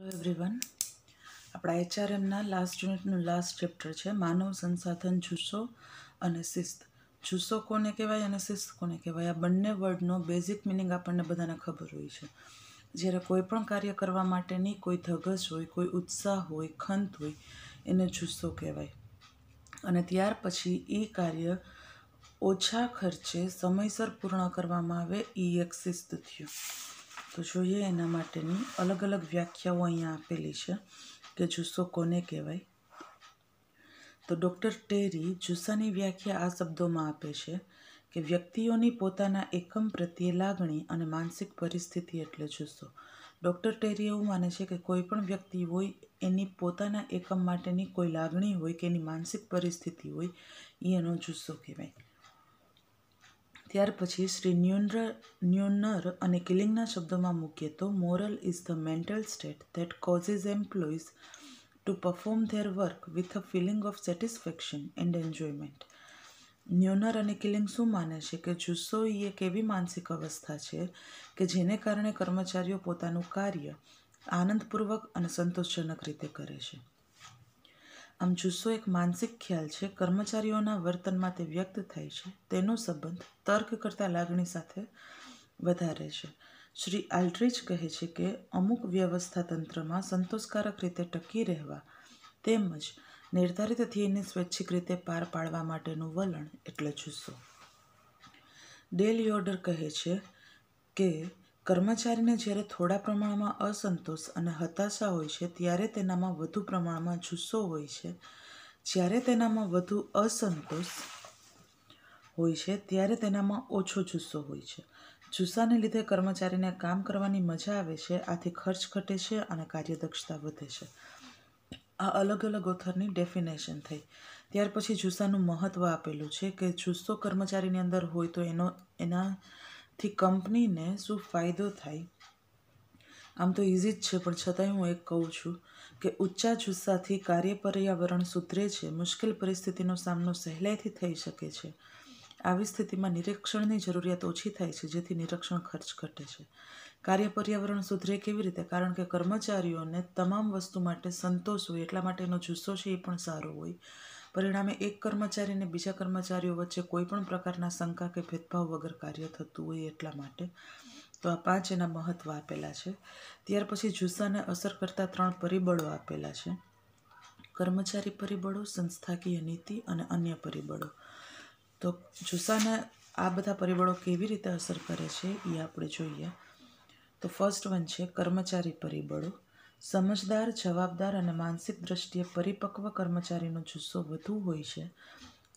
hello everyone આપણા એચઆરએમના last યુનિટનું લાસ્ટ ચેપ્ટર છે માનવ સંસાધન જુસ્સો અને શિસ્ત જુસ્સો કોને કહેવાય અને શિસ્ત કોને કહેવાય આ બંને વર્ડનો બેઝિક મિનિંગ આપણને બધાને ખબર હોય છે જ્યારે કોઈ પણ કાર્ય કરવા માટેની કોઈ ધગસ હોય કોઈ ઉત્સાહ હોય ખંત હોય એને જુસ્સો કહેવાય અને ત્યાર પછી એ કાર્ય ઓછા ખર્ચે સમયસર પૂર્ણ કરવામાં આવે એ એક શિસ્ત થયું તો જોઈએ એના માટેની અલગ અલગ વ્યાખ્યાઓ અહીંયા આપેલી છે કે જુસ્સો કોને કહેવાય તો ડૉક્ટર ટેરી જુસ્સાની વ્યાખ્યા આ શબ્દોમાં આપે છે કે વ્યક્તિઓની પોતાના એકમ પ્રત્યે લાગણી અને માનસિક પરિસ્થિતિ એટલે જુસ્સો ડૉક્ટર ટેરી એવું માને છે કે કોઈ પણ વ્યક્તિ હોય એની પોતાના એકમ માટેની કોઈ લાગણી હોય કે એની માનસિક પરિસ્થિતિ હોય એ એનો જુસ્સો કહેવાય ત્યાર પછી શ્રી ન્યુનર ન્યુનર અને કિલિંગના શબ્દોમાં મૂકીએ તો morale is the mental state that causes employees to perform their work with a feeling of satisfaction and enjoyment ન્યુનર અને કિલિંગ શું માને છે કે જુસ્સો એ એક એવી માનસિક અવસ્થા છે કે જેને કારણે કર્મચારીઓ પોતાનું કાર્ય આનંદપૂર્વક અને સંતોષજનક રીતે કરે છે આમ જુસ્સો એક માનસિક ખ્યાલ છે કર્મચારીઓના વર્તનમાં તે વ્યક્ત થાય છે તેનો સંબંધ તર્ક કરતાં લાગણી સાથે વધારે છે શ્રી આલ્ટ્રીચ કહે છે કે અમુક વ્યવસ્થા તંત્રમાં સંતોષકારક રીતે ટકી રહેવા તેમજ નિર્ધારિત ધ્યેયને સ્વૈચ્છિક રીતે પાર પાડવા માટેનું વલણ એટલે જુસ્સો ડેલ યોડર કહે છે કે કર્મચારીને જ્યારે થોડા પ્રમાણમાં અસંતોષ અને હતાશા હોય છે ત્યારે તેનામાં વધુ પ્રમાણમાં જુસ્સો હોય છે જ્યારે તેનામાં વધુ અસંતોષ હોય છે ત્યારે તેનામાં ઓછો જુસ્સો હોય છે જુસ્સાને લીધે કર્મચારીને કામ કરવાની મજા આવે છે આથી ખર્ચ ઘટે છે અને કાર્યદક્ષતા વધે છે આ અલગ અલગ ઓથરની ડેફિનેશન થઈ ત્યાર પછી જુસ્સાનું મહત્ત્વ આપેલું છે કે જુસ્સો કર્મચારીની અંદર હોય તો એનો એના થી કંપનીને શું ફાયદો થાય આમ તો ઇઝી જ છે પણ છતાંય હું એક કહું છું કે ઊંચા જુસ્સાથી કાર્ય પર્યાવરણ સુધરે છે મુશ્કેલ પરિસ્થિતિનો સામનો સહેલાઈથી થઈ શકે છે આવી સ્થિતિમાં નિરીક્ષણની જરૂરિયાત ઓછી થાય છે જેથી નિરીક્ષણ ખર્ચ ઘટે છે કાર્ય પર્યાવરણ સુધરે કેવી રીતે કારણ કે કર્મચારીઓને તમામ વસ્તુ માટે સંતોષ હોય એટલા માટેનો જુસ્સો છે એ પણ સારો હોય પરિણામે એક કર્મચારી અને બીજા કર્મચારીઓ વચ્ચે કોઈ પણ પ્રકારના શંકા કે ભેદભાવ વગર કાર્ય થતું હોય એટલા માટે તો આ પાંચ એના મહત્ત્વ આપેલા છે ત્યાર પછી જુસ્સાને અસર કરતા ત્રણ પરિબળો આપેલા છે કર્મચારી પરિબળો સંસ્થાકીય નીતિ અને અન્ય પરિબળો તો જુસ્સાને આ બધા પરિબળો કેવી રીતે અસર કરે છે એ આપણે જોઈએ તો ફર્સ્ટ વન છે કર્મચારી પરિબળો સમજદાર જવાબદાર અને માનસિક દ્રષ્ટિએ પરિપક્વ કર્મચારીનો જુસ્સો વધુ હોય છે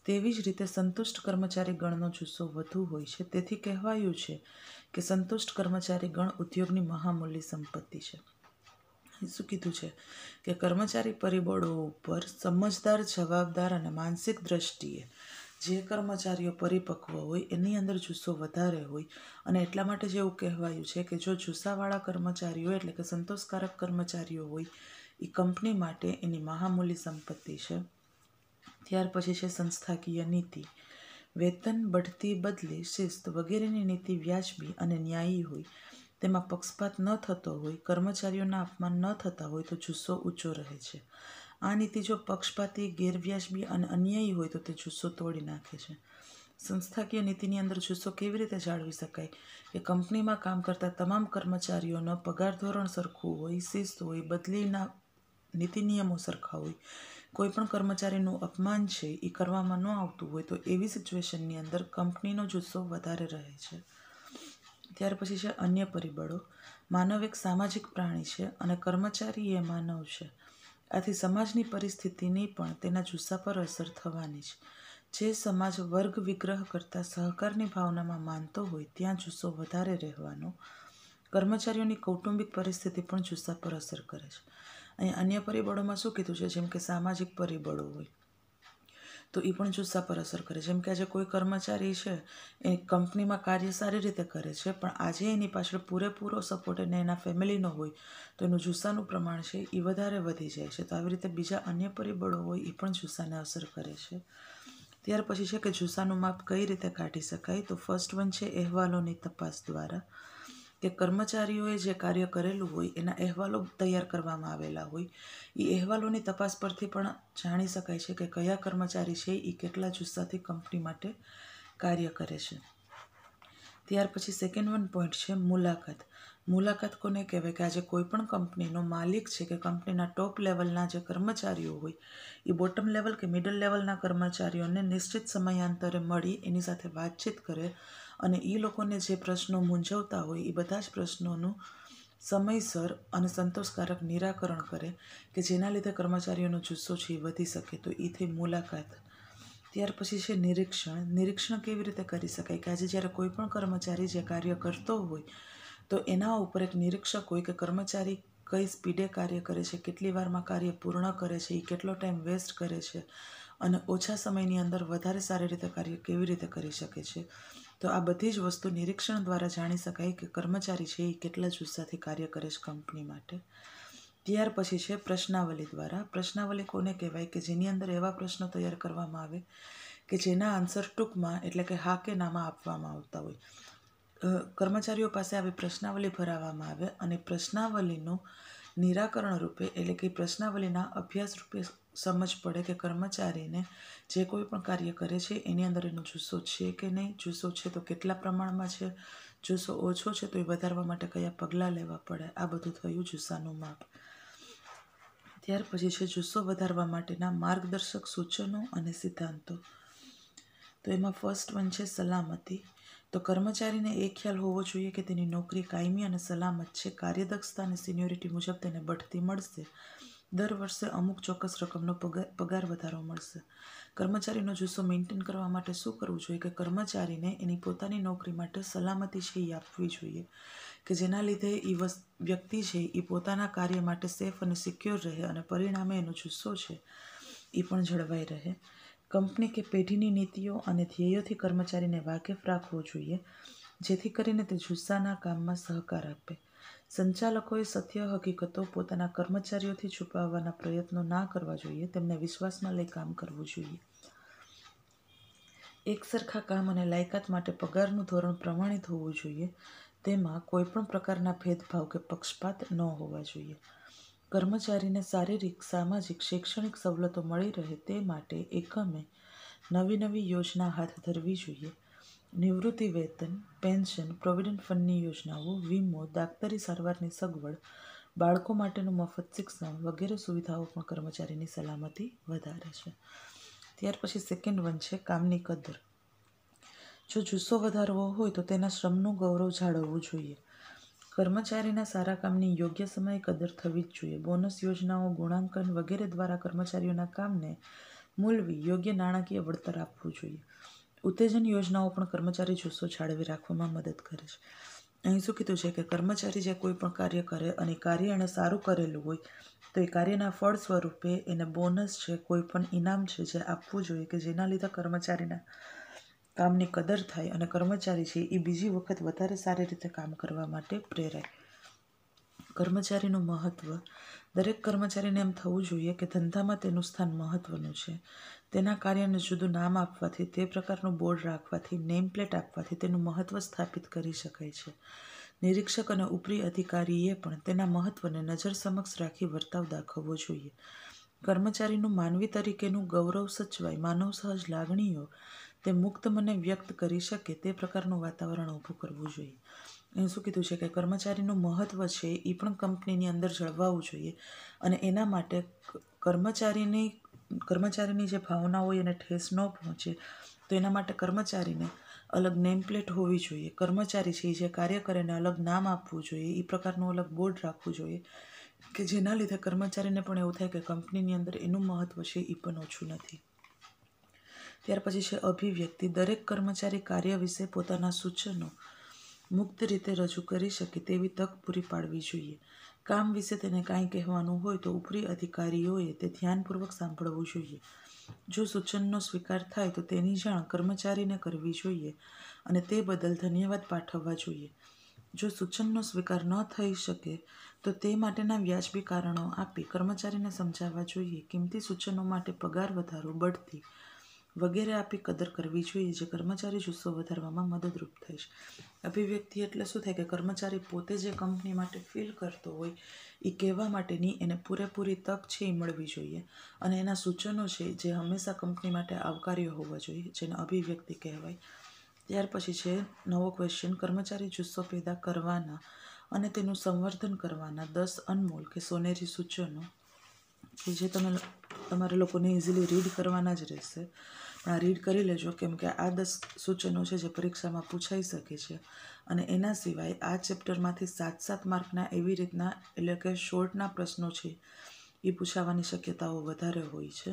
તેવી જ રીતે સંતુષ્ટ કર્મચારી ગણનો જુસ્સો વધુ હોય છે તેથી કહેવાયું છે કે સંતુષ્ટ કર્મચારી ગણ ઉદ્યોગની મહામૂલ્ય સંપત્તિ છે શું કીધું છે કે કર્મચારી પરિબળો ઉપર સમજદાર જવાબદાર અને માનસિક દ્રષ્ટિએ જે કર્મચારીઓ પરિપક્વ હોય એની અંદર જુસ્સો વધારે હોય અને એટલા માટે જ એવું કહેવાયું છે કે જો જુસ્સાવાળા કર્મચારીઓ એટલે કે સંતોષકારક કર્મચારીઓ હોય એ કંપની માટે એની મહામૂલી સંપત્તિ છે ત્યાર પછી છે સંસ્થાકીય નીતિ વેતન બઢતી બદલે શિસ્ત વગેરેની નીતિ વ્યાજબી અને ન્યાયી હોય તેમાં પક્ષપાત ન થતો હોય કર્મચારીઓના અપમાન ન થતા હોય તો જુસ્સો ઊંચો રહે છે આ નીતિ જો પક્ષપાતી ગેરવ્યાજબી અને અન્યાયી હોય તો તે જુસ્સો તોડી નાખે છે સંસ્થાકીય નીતિની અંદર જુસ્સો કેવી રીતે જાળવી શકાય કે કંપનીમાં કામ કરતા તમામ કર્મચારીઓનો પગાર ધોરણ સરખું હોય શિસ્ત હોય બદલીના નીતિ નિયમો સરખા હોય કોઈ પણ કર્મચારીનું અપમાન છે એ કરવામાં ન આવતું હોય તો એવી સિચ્યુએશનની અંદર કંપનીનો જુસ્સો વધારે રહે છે ત્યાર પછી છે અન્ય પરિબળો માનવ એક સામાજિક પ્રાણી છે અને કર્મચારી એ માનવ છે આથી સમાજની પરિસ્થિતિની પણ તેના જુસ્સા પર અસર થવાની છે જે સમાજ વર્ગ વિગ્રહ કરતાં સહકારની ભાવનામાં માનતો હોય ત્યાં જુસ્સો વધારે રહેવાનો કર્મચારીઓની કૌટુંબિક પરિસ્થિતિ પણ જુસ્સા પર અસર કરે છે અહીં અન્ય પરિબળોમાં શું કીધું છે જેમ કે સામાજિક પરિબળો હોય તો એ પણ જુસ્સા પર અસર કરે જેમ કે આજે કોઈ કર્મચારી છે એ કંપનીમાં કાર્ય સારી રીતે કરે છે પણ આજે એની પાછળ પૂરેપૂરો સપોર્ટ અને એના ફેમિલીનો હોય તો એનું જુસ્સાનું પ્રમાણ છે એ વધારે વધી જાય છે તો આવી રીતે બીજા અન્ય પરિબળો હોય એ પણ જુસ્સાને અસર કરે છે ત્યાર પછી છે કે જુસ્સાનું માપ કઈ રીતે કાઢી શકાય તો ફર્સ્ટ વન છે અહેવાલોની તપાસ દ્વારા કે કર્મચારીઓએ જે કાર્ય કરેલું હોય એના અહેવાલો તૈયાર કરવામાં આવેલા હોય એ અહેવાલોની તપાસ પરથી પણ જાણી શકાય છે કે કયા કર્મચારી છે એ કેટલા જુસ્સાથી કંપની માટે કાર્ય કરે છે ત્યાર પછી સેકન્ડ વન પોઈન્ટ છે મુલાકાત મુલાકાત કોને કહેવાય કે આજે કોઈ પણ કંપનીનો માલિક છે કે કંપનીના ટોપ લેવલના જે કર્મચારીઓ હોય એ બોટમ લેવલ કે મિડલ લેવલના કર્મચારીઓને નિશ્ચિત સમયાંતરે મળી એની સાથે વાતચીત કરે અને એ લોકોને જે પ્રશ્નો મૂંઝવતા હોય એ બધા જ પ્રશ્નોનું સમયસર અને સંતોષકારક નિરાકરણ કરે કે જેના લીધે કર્મચારીઓનો જુસ્સો છે એ વધી શકે તો એ થઈ મુલાકાત ત્યાર પછી છે નિરીક્ષણ નિરીક્ષણ કેવી રીતે કરી શકાય કે આજે જ્યારે કોઈ પણ કર્મચારી જે કાર્ય કરતો હોય તો એના ઉપર એક નિરીક્ષક હોય કે કર્મચારી કઈ સ્પીડે કાર્ય કરે છે કેટલી વારમાં કાર્ય પૂર્ણ કરે છે એ કેટલો ટાઈમ વેસ્ટ કરે છે અને ઓછા સમયની અંદર વધારે સારી રીતે કાર્ય કેવી રીતે કરી શકે છે તો આ બધી જ વસ્તુ નિરીક્ષણ દ્વારા જાણી શકાય કે કર્મચારી છે એ કેટલા જુસ્સાથી કાર્ય કરે છે કંપની માટે ત્યાર પછી છે પ્રશ્નાવલી દ્વારા પ્રશ્નાવલી કોને કહેવાય કે જેની અંદર એવા પ્રશ્નો તૈયાર કરવામાં આવે કે જેના આન્સર ટૂંકમાં એટલે કે હા કે નામાં આપવામાં આવતા હોય કર્મચારીઓ પાસે આવી પ્રશ્નાવલી ભરાવવામાં આવે અને પ્રશ્નાવલીનું નિરાકરણ રૂપે એટલે કે પ્રશ્નાવલીના અભ્યાસ રૂપે સમજ પડે કે કર્મચારીને જે કોઈ પણ કાર્ય કરે છે એની અંદર એનો જુસ્સો છે કે નહીં જુસ્સો છે તો કેટલા પ્રમાણમાં છે જુસ્સો ઓછો છે તો એ વધારવા માટે કયા પગલાં લેવા પડે આ બધું થયું જુસ્સાનું માપ ત્યાર પછી છે જુસ્સો વધારવા માટેના માર્ગદર્શક સૂચનો અને સિદ્ધાંતો તો એમાં ફર્સ્ટ વન છે સલામતી તો કર્મચારીને એ ખ્યાલ હોવો જોઈએ કે તેની નોકરી કાયમી અને સલામત છે કાર્યદક્ષતા અને સિન્યોરિટી મુજબ તેને બઢતી મળશે દર વર્ષે અમુક ચોક્કસ રકમનો પગાર વધારો મળશે કર્મચારીનો જુસ્સો મેન્ટેન કરવા માટે શું કરવું જોઈએ કે કર્મચારીને એની પોતાની નોકરી માટે સલામતી છે એ આપવી જોઈએ કે જેના લીધે એ વ્યક્તિ છે એ પોતાના કાર્ય માટે સેફ અને સિક્યોર રહે અને પરિણામે એનો જુસ્સો છે એ પણ જળવાઈ રહે કંપની કે પેઢીની નીતિઓ અને ધ્યેયોથી કર્મચારીને વાકેફ રાખવો જોઈએ જેથી કરીને તે જુસ્સાના કામમાં સહકાર આપે સંચાલકોએ સત્ય હકીકતો પોતાના કર્મચારીઓથી છુપાવવાના પ્રયત્નો ના કરવા જોઈએ તેમને વિશ્વાસમાં લઈ કામ કરવું જોઈએ એકસરખા કામ અને લાયકાત માટે પગારનું ધોરણ પ્રમાણિત હોવું જોઈએ તેમાં કોઈપણ પ્રકારના ભેદભાવ કે પક્ષપાત ન હોવા જોઈએ કર્મચારીને શારીરિક સામાજિક શૈક્ષણિક સવલતો મળી રહે તે માટે એકમે નવી નવી યોજના હાથ ધરવી જોઈએ નિવૃત્તિ વેતન પેન્શન પ્રોવિડન્ટ ફંડની યોજનાઓ વીમો દાક્તરી સારવારની સગવડ બાળકો માટેનું મફત શિક્ષણ વગેરે સુવિધાઓ પણ કર્મચારીની સલામતી વધારે છે ત્યાર પછી સેકન્ડ વન છે કામની કદર જો જુસ્સો વધારવો હોય તો તેના શ્રમનું ગૌરવ જાળવવું જોઈએ કર્મચારીના સારા કામની યોગ્ય સમયે કદર થવી જ જોઈએ બોનસ યોજનાઓ ગુણાંકન વગેરે દ્વારા કર્મચારીઓના કામને મૂલવી યોગ્ય નાણાકીય વળતર આપવું જોઈએ ઉત્તેજન યોજનાઓ પણ કર્મચારી જુસ્સો જાળવી રાખવામાં મદદ કરે છે અહીં શું કીધું છે કે કર્મચારી જે કોઈ પણ કાર્ય કરે અને કાર્ય એણે સારું કરેલું હોય તો એ કાર્યના ફળ સ્વરૂપે એને બોનસ છે કોઈ પણ ઇનામ છે જે આપવું જોઈએ કે જેના લીધે કર્મચારીના કામની કદર થાય અને કર્મચારી છે એ બીજી વખત વધારે સારી રીતે કામ કરવા માટે પ્રેરાય કર્મચારીનું મહત્ત્વ દરેક કર્મચારીને એમ થવું જોઈએ કે ધંધામાં તેનું સ્થાન મહત્ત્વનું છે તેના કાર્યને જુદું નામ આપવાથી તે પ્રકારનું બોર્ડ રાખવાથી નેમ પ્લેટ આપવાથી તેનું મહત્ત્વ સ્થાપિત કરી શકાય છે નિરીક્ષક અને ઉપરી અધિકારીએ પણ તેના મહત્ત્વને નજર સમક્ષ રાખી વર્તાવ દાખવવો જોઈએ કર્મચારીનું માનવી તરીકેનું ગૌરવ સચવાય માનવ સહજ લાગણીઓ તે મુક્ત મને વ્યક્ત કરી શકે તે પ્રકારનું વાતાવરણ ઊભું કરવું જોઈએ એ શું કીધું છે કે કર્મચારીનું મહત્ત્વ છે એ પણ કંપનીની અંદર જળવાવું જોઈએ અને એના માટે કર્મચારીની કર્મચારીની જે ભાવના હોય એને ઠેસ ન પહોંચે તો એના માટે કર્મચારીને અલગ નેમપ્લેટ હોવી જોઈએ કર્મચારી છે એ જે કાર્ય કરેને અલગ નામ આપવું જોઈએ એ પ્રકારનું અલગ બોર્ડ રાખવું જોઈએ કે જેના લીધે કર્મચારીને પણ એવું થાય કે કંપનીની અંદર એનું મહત્ત્વ છે એ પણ ઓછું નથી ત્યાર પછી છે અભિવ્યક્તિ દરેક કર્મચારી કાર્ય વિશે પોતાના સૂચનો મુક્ત રીતે રજૂ કરી શકે તેવી તક પૂરી પાડવી જોઈએ કામ વિશે તેને કાંઈ કહેવાનું હોય તો ઉપરી અધિકારીઓએ તે ધ્યાનપૂર્વક સાંભળવું જોઈએ જો સૂચનનો સ્વીકાર થાય તો તેની જાણ કર્મચારીને કરવી જોઈએ અને તે બદલ ધન્યવાદ પાઠવવા જોઈએ જો સૂચનનો સ્વીકાર ન થઈ શકે તો તે માટેના વ્યાજબી કારણો આપી કર્મચારીને સમજાવવા જોઈએ કિંમતી સૂચનો માટે પગાર વધારો બઢતી વગેરે આપી કદર કરવી જોઈએ જે કર્મચારી જુસ્સો વધારવામાં મદદરૂપ થાય છે અભિવ્યક્તિ એટલે શું થાય કે કર્મચારી પોતે જે કંપની માટે ફીલ કરતો હોય એ કહેવા માટેની એને પૂરેપૂરી તક છે એ મળવી જોઈએ અને એના સૂચનો છે જે હંમેશા કંપની માટે આવકાર્ય હોવા જોઈએ જેને અભિવ્યક્તિ કહેવાય ત્યાર પછી છે નવો ક્વેશ્ચન કર્મચારી જુસ્સો પેદા કરવાના અને તેનું સંવર્ધન કરવાના દસ અનમોલ કે સોનેરી સૂચનો કે જે તમે તમારે લોકોને ઇઝીલી રીડ કરવાના જ રહેશે આ રીડ કરી લેજો કેમ કે આ દસ સૂચનો છે જે પરીક્ષામાં પૂછાઈ શકે છે અને એના સિવાય આ ચેપ્ટરમાંથી સાત સાત માર્કના એવી રીતના એટલે કે શોર્ટના પ્રશ્નો છે એ પૂછાવાની શક્યતાઓ વધારે હોય છે